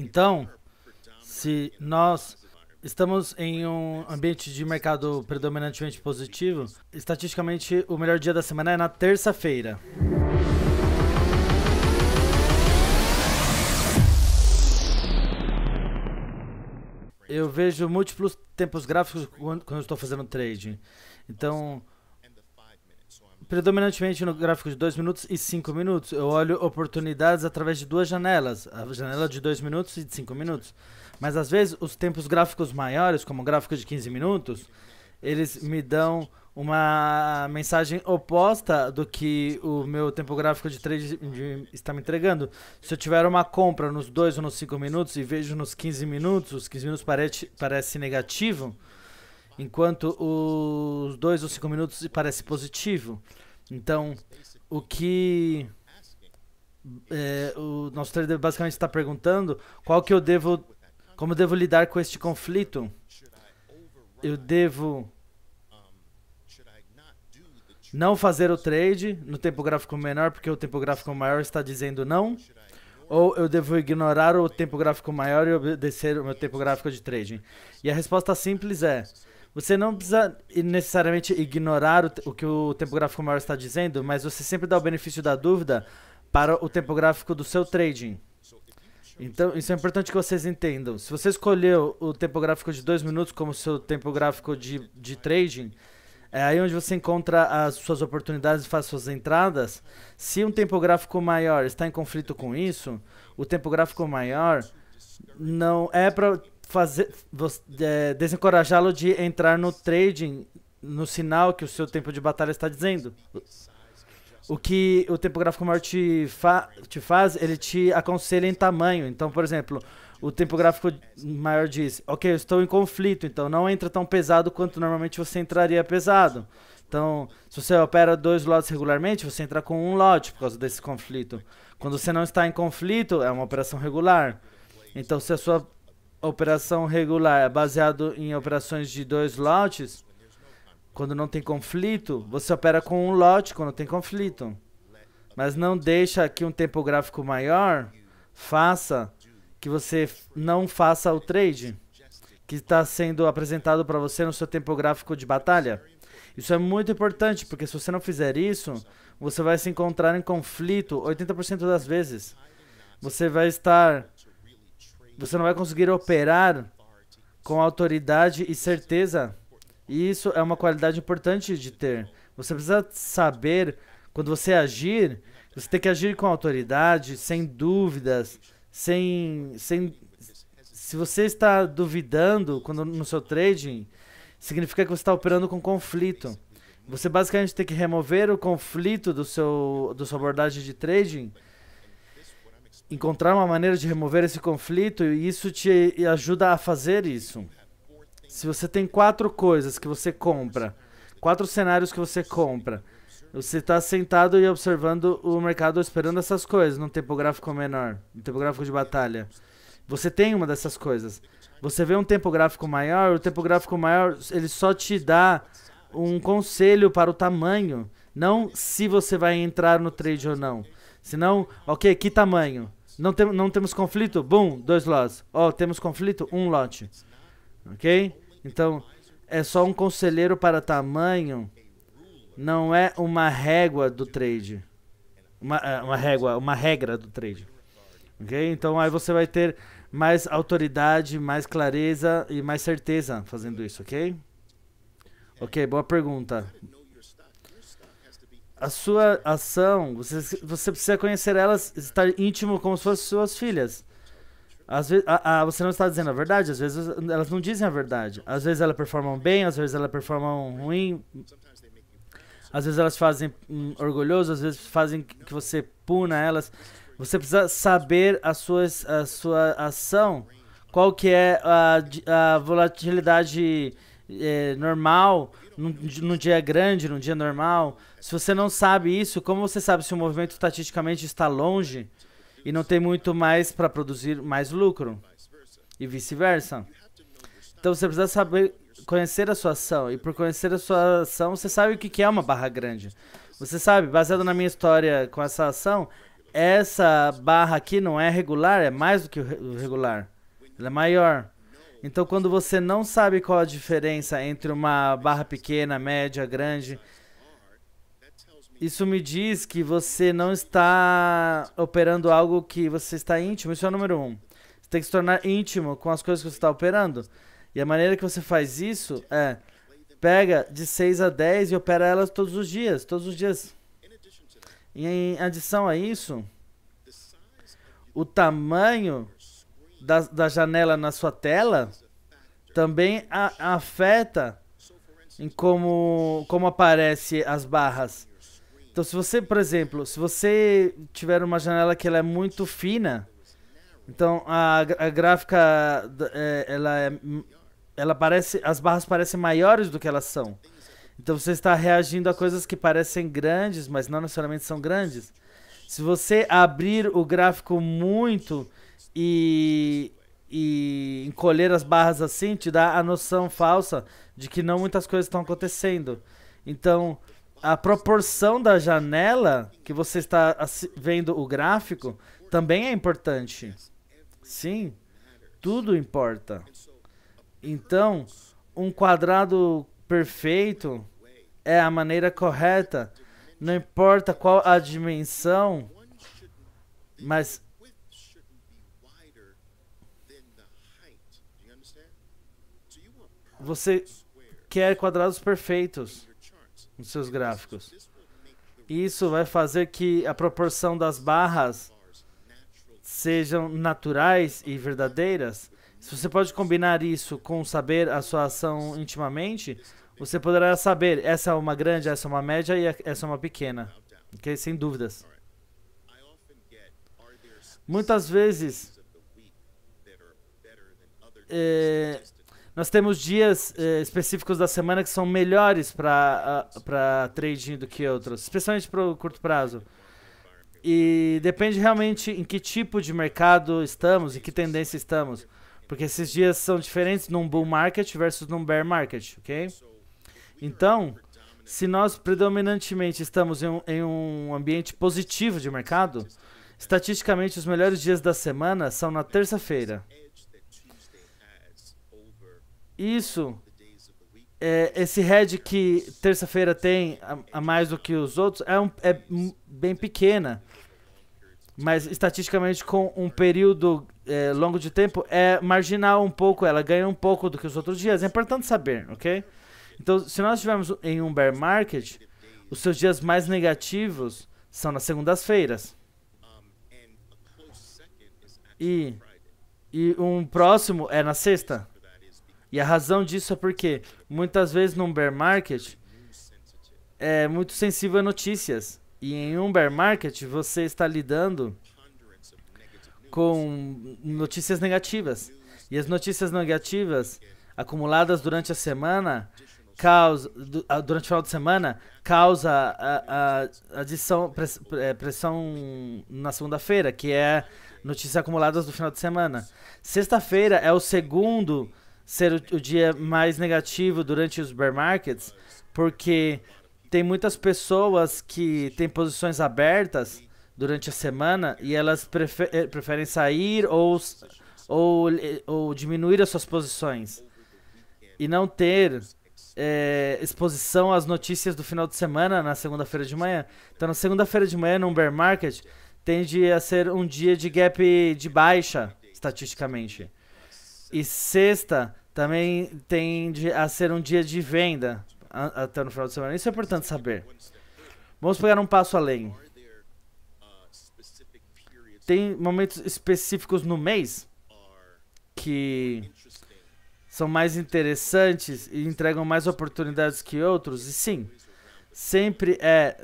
Então, se nós estamos em um ambiente de mercado predominantemente positivo, estatisticamente o melhor dia da semana é na terça-feira. Eu vejo múltiplos tempos gráficos quando estou fazendo trading. Então, predominantemente no gráfico de 2 minutos e 5 minutos, eu olho oportunidades através de duas janelas, a janela de 2 minutos e de 5 minutos. Mas às vezes os tempos gráficos maiores, como o gráfico de 15 minutos, eles me dão uma mensagem oposta do que o meu tempo gráfico de trade está me entregando. Se eu tiver uma compra nos 2 ou nos 5 minutos e vejo nos 15 minutos, os 15 minutos parece, parece negativo, Enquanto os dois ou cinco minutos parece positivo. Então, o que é, o nosso trader basicamente está perguntando qual que eu devo, como eu devo lidar com este conflito? Eu devo não fazer o trade no tempo gráfico menor porque o tempo gráfico maior está dizendo não? Ou eu devo ignorar o tempo gráfico maior e obedecer o meu tempo gráfico de trading? E a resposta simples é: você não precisa necessariamente ignorar o, o que o tempo gráfico maior está dizendo, mas você sempre dá o benefício da dúvida para o tempo gráfico do seu trading. Então, isso é importante que vocês entendam. Se você escolheu o tempo gráfico de 2 minutos como seu tempo gráfico de, de trading, é aí onde você encontra as suas oportunidades e faz suas entradas. Se um tempo gráfico maior está em conflito com isso, o tempo gráfico maior não é para fazer é, desencorajá-lo de entrar no trading no sinal que o seu tempo de batalha está dizendo. O que o tempo gráfico maior te, fa te faz, ele te aconselha em tamanho. Então, por exemplo, o tempo gráfico maior diz: Ok, eu estou em conflito, então não entra tão pesado quanto normalmente você entraria pesado. Então, se você opera dois lotes regularmente, você entra com um lote por causa desse conflito. Quando você não está em conflito, é uma operação regular. Então, se a sua operação regular é baseado em operações de dois lotes, quando não tem conflito, você opera com um lote quando tem conflito. Mas não deixa que um tempo gráfico maior faça que você não faça o trade que está sendo apresentado para você no seu tempo gráfico de batalha. Isso é muito importante, porque se você não fizer isso, você vai se encontrar em conflito 80% das vezes. Você vai estar você não vai conseguir operar com autoridade e certeza. E isso é uma qualidade importante de ter. Você precisa saber quando você agir, você tem que agir com autoridade, sem dúvidas, sem sem se você está duvidando quando no seu trading, significa que você está operando com conflito. Você basicamente tem que remover o conflito do seu do sua abordagem de trading encontrar uma maneira de remover esse conflito e isso te ajuda a fazer isso. Se você tem quatro coisas que você compra, quatro cenários que você compra, você está sentado e observando o mercado esperando essas coisas num tempo gráfico menor, um tempo gráfico de batalha. Você tem uma dessas coisas. Você vê um tempo gráfico maior, o tempo gráfico maior ele só te dá um conselho para o tamanho, não se você vai entrar no trade ou não. Senão, ok, que tamanho? Não, tem, não temos conflito? Bum, dois lados. Ó, oh, temos conflito? Um lote. Ok? Então, é só um conselheiro para tamanho. Não é uma régua do trade. Uma, é, uma régua, uma regra do trade. Ok? Então aí você vai ter mais autoridade, mais clareza e mais certeza fazendo isso, ok? Ok, boa pergunta a sua ação, você, você precisa conhecer elas, estar íntimo como se fossem suas filhas. Às vezes, a, a, você não está dizendo a verdade, às vezes elas não dizem a verdade. Às vezes elas performam bem, às vezes elas performam ruim. Às vezes elas fazem hum, orgulhoso, às vezes fazem que você puna elas. Você precisa saber a, suas, a sua ação, qual que é a, a volatilidade é, normal num, num, dia grande, num dia normal. Se você não sabe isso, como você sabe se o movimento estatisticamente está longe e não tem muito mais para produzir mais lucro? E vice-versa. Então você precisa saber conhecer a sua ação. E por conhecer a sua ação, você sabe o que é uma barra grande. Você sabe, baseado na minha história com essa ação, essa barra aqui não é regular, é mais do que regular. Ela é maior. Então, quando você não sabe qual a diferença entre uma barra pequena, média, grande, isso me diz que você não está operando algo que você está íntimo. Isso é o número um. Você tem que se tornar íntimo com as coisas que você está operando. E a maneira que você faz isso é pega de 6 a 10 e opera elas todos os dias, todos os dias. E em adição a isso, o tamanho da, da janela na sua tela também a, afeta em como, como aparece as barras. Então, se você, por exemplo, se você tiver uma janela que ela é muito fina, então a, a gráfica é, ela é, ela parece, as barras parecem maiores do que elas são. Então você está reagindo a coisas que parecem grandes, mas não necessariamente são grandes. Se você abrir o gráfico muito e, e encolher as barras assim te dá a noção falsa de que não muitas coisas estão acontecendo. Então, a proporção da janela que você está vendo o gráfico também é importante. Sim, tudo importa. Então, um quadrado perfeito é a maneira correta. Não importa qual a dimensão, mas Você quer quadrados perfeitos nos seus gráficos. Isso vai fazer que a proporção das barras sejam naturais e verdadeiras. Se você pode combinar isso com saber a sua ação intimamente, você poderá saber essa é uma grande, essa é uma média e essa é uma pequena. Ok? Sem dúvidas. Muitas vezes eh, nós temos dias eh, específicos da semana que são melhores para trading do que outros, especialmente para o curto prazo. E depende realmente em que tipo de mercado estamos, em que tendência estamos. Porque esses dias são diferentes num bull market versus num bear market, ok? Então, se nós predominantemente estamos em um, em um ambiente positivo de mercado, estatisticamente os melhores dias da semana são na terça-feira, isso, é, esse head que terça-feira tem a, a, mais do que os outros é, um, é bem pequena, mas estatisticamente com um período é, longo de tempo é marginal um pouco, ela ganha um pouco do que os outros dias. É importante saber, ok? Então, se nós estivermos em um bear market, os seus dias mais negativos são nas segundas-feiras. E, e um próximo é na sexta. E a razão disso é porque muitas vezes num bear market é muito sensível a notícias. E em um bear market você está lidando com notícias negativas. E as notícias negativas acumuladas durante a semana causa ah, durante o final de semana causa a, a adição é, pressão na segunda-feira, que é notícias acumuladas do final de semana. Sexta-feira é o segundo ser o, o dia mais negativo durante os bear markets, porque tem muitas pessoas que têm posições abertas durante a semana e elas prefer, eh, preferem sair ou, ou, eh, ou diminuir as suas posições e não ter é, exposição às notícias do final de semana na segunda-feira de manhã. Então, na segunda-feira de manhã, num bear market, tende a ser um dia de gap de baixa, estatisticamente. E sexta também tende a ser um dia de venda até no final de semana. Isso é importante saber. Vamos pegar um passo além. Tem momentos específicos no mês que são mais interessantes e entregam mais oportunidades que outros? E sim, sempre é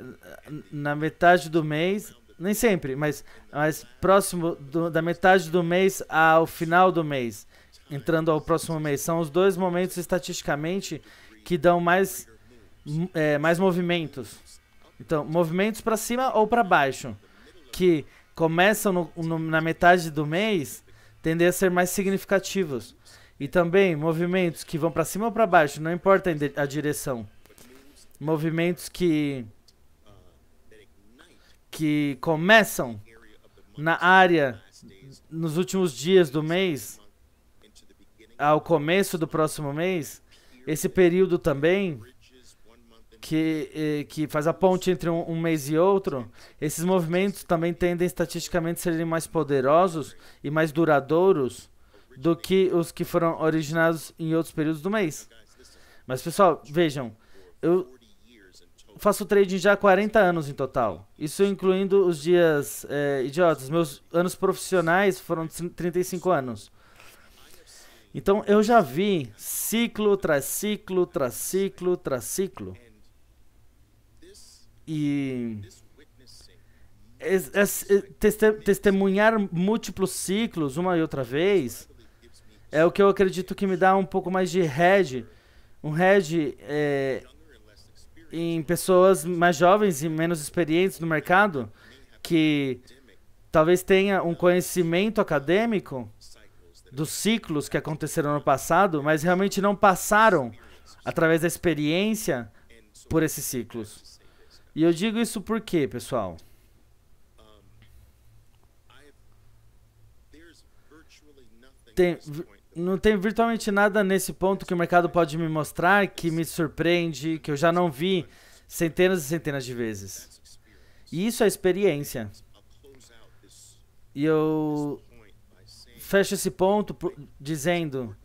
na metade do mês, nem sempre, mas, mas próximo do, da metade do mês ao final do mês entrando ao próximo mês, são os dois momentos estatisticamente que dão mais, é, mais movimentos. Então, movimentos para cima ou para baixo, que começam no, no, na metade do mês, tendem a ser mais significativos. E também movimentos que vão para cima ou para baixo, não importa a direção. Movimentos que que começam na área nos últimos dias do mês ao começo do próximo mês, esse período também que, eh, que faz a ponte entre um, um, mês e outro, esses movimentos também tendem estatisticamente a serem mais poderosos e mais duradouros do que os que foram originados em outros períodos do mês. Mas pessoal, vejam, eu faço trading já há 40 anos em total, isso incluindo os dias é, idiotas. Meus anos profissionais foram 35 anos. Então eu já vi ciclo tras ciclo tras ciclo tras ciclo. E é, é, teste, testemunhar múltiplos ciclos uma e outra vez é o que eu acredito que me dá um pouco mais de head, um head é, em pessoas mais jovens e menos experientes no mercado que talvez tenha um conhecimento acadêmico dos ciclos que aconteceram no passado, mas realmente não passaram através da experiência por esses ciclos. E eu digo isso por quê, pessoal? Tem, não tem virtualmente nada nesse ponto que o mercado pode me mostrar que me surpreende, que eu já não vi centenas e centenas de vezes. E isso é experiência. E eu fecho esse ponto dizendo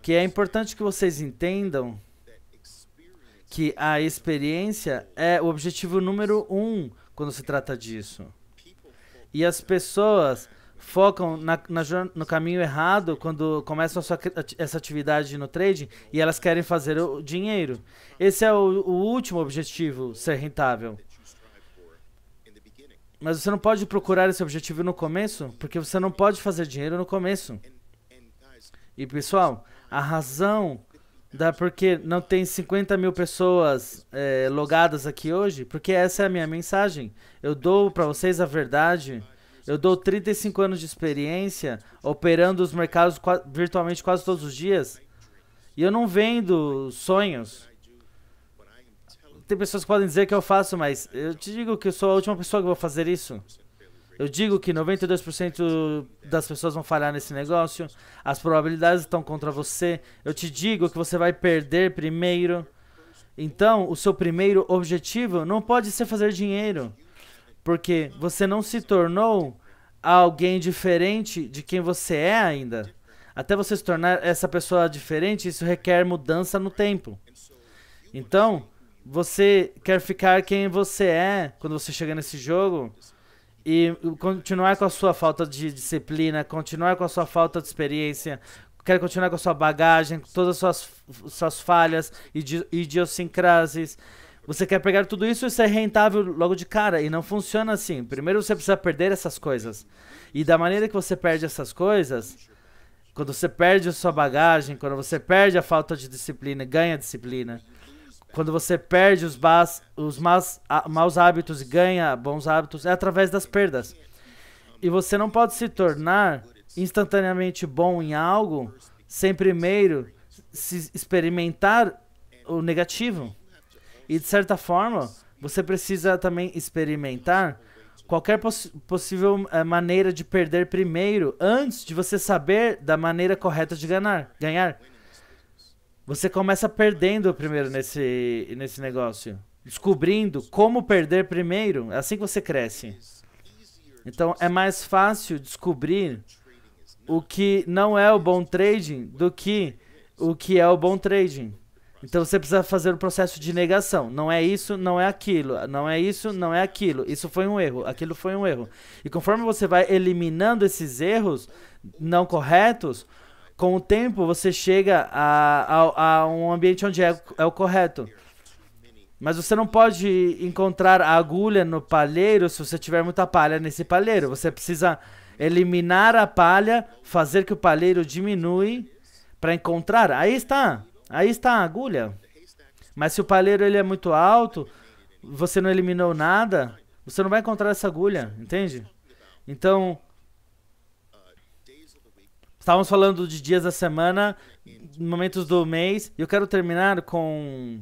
que é importante que vocês entendam que a experiência é o objetivo número um quando se trata disso. E as pessoas focam na, na, no caminho errado quando começam sua, essa atividade no trading e elas querem fazer o dinheiro. Esse é o, o último objetivo, ser rentável. Mas você não pode procurar esse objetivo no começo, porque você não pode fazer dinheiro no começo. E pessoal, a razão da porque não tem 50 mil pessoas é, logadas aqui hoje, porque essa é a minha mensagem. Eu dou para vocês a verdade. Eu dou 35 anos de experiência operando os mercados virtualmente quase todos os dias. E eu não vendo sonhos tem pessoas que podem dizer que eu faço, mas eu te digo que eu sou a última pessoa que vou fazer isso. Eu digo que 92% das pessoas vão falhar nesse negócio, as probabilidades estão contra você. Eu te digo que você vai perder primeiro. Então, o seu primeiro objetivo não pode ser fazer dinheiro, porque você não se tornou alguém diferente de quem você é ainda. Até você se tornar essa pessoa diferente, isso requer mudança no tempo. Então, você quer ficar quem você é quando você chega nesse jogo e continuar com a sua falta de disciplina, continuar com a sua falta de experiência, quer continuar com a sua bagagem, com todas as suas, suas falhas e idi idiosincrases. Você quer pegar tudo isso e ser rentável logo de cara, e não funciona assim. Primeiro você precisa perder essas coisas. E da maneira que você perde essas coisas, quando você perde a sua bagagem, quando você perde a falta de disciplina, ganha disciplina. Quando você perde os, bas, os mas, a, maus hábitos e ganha bons hábitos, é através das perdas. E você não pode se tornar instantaneamente bom em algo sem primeiro se experimentar o negativo. E de certa forma, você precisa também experimentar qualquer poss possível é, maneira de perder primeiro, antes de você saber da maneira correta de ganhar. ganhar. Você começa perdendo primeiro nesse, nesse negócio. Descobrindo como perder primeiro, é assim que você cresce. Então é mais fácil descobrir o que não é o bom trading do que o que é o bom trading. Então você precisa fazer o um processo de negação. Não é isso, não é aquilo. Não é isso, não é aquilo. Isso foi um erro, aquilo foi um erro. E conforme você vai eliminando esses erros não corretos, com o tempo você chega a, a, a um ambiente onde é, é, o correto. Mas você não pode encontrar a agulha no palheiro se você tiver muita palha nesse palheiro. Você precisa eliminar a palha, fazer que o palheiro diminua para encontrar. Aí está, aí está a agulha. Mas se o palheiro ele é muito alto, você não eliminou nada, você não vai encontrar essa agulha, entende? Então, Estávamos falando de dias da semana, momentos do mês, e eu quero terminar com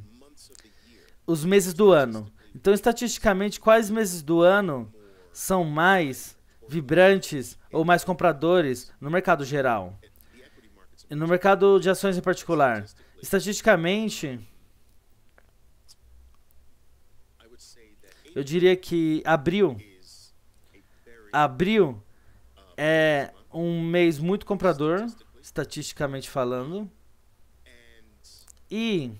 os meses do ano. Então, estatisticamente, quais meses do ano são mais vibrantes ou mais compradores no mercado geral? E no mercado de ações em particular. Estatisticamente, eu diria que abril. Abril é um mês muito comprador, estatisticamente falando. E,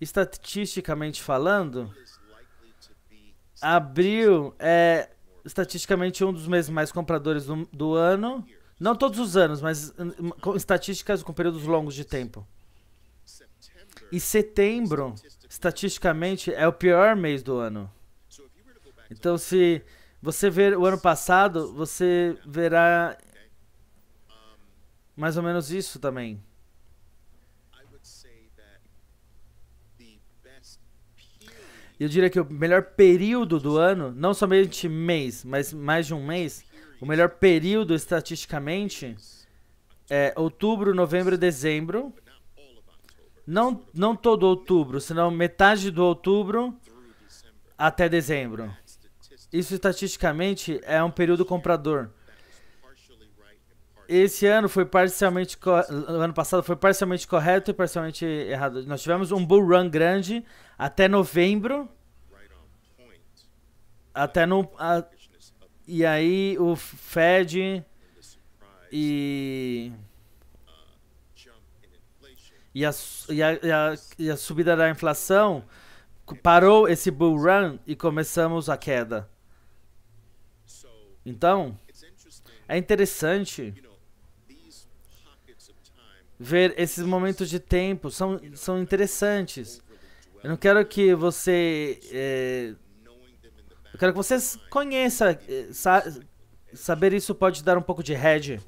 estatisticamente falando, abril é estatisticamente um dos meses mais compradores do, do ano. Não todos os anos, mas hum, com estatísticas com períodos longos de tempo. E setembro, estatisticamente, é o pior mês do ano. Então, se você ver o ano passado, você verá mais ou menos isso também. Eu diria que o melhor período do ano, não somente mês, mas mais de um mês, o melhor período estatisticamente é outubro, novembro e dezembro. Não, não todo outubro, senão metade do outubro até dezembro. Isso estatisticamente é um período comprador. Esse ano foi parcialmente ano passado foi parcialmente correto e parcialmente errado. Nós tivemos um bull run grande até novembro. Até no a, e aí o Fed e e a, e a, e a, e a subida da inflação parou esse bull run e começamos a queda. Então, é interessante ver esses momentos de tempo, são, são interessantes. Eu não quero que você. É, eu quero que vocês conheça eh, sa saber isso pode dar um pouco de head.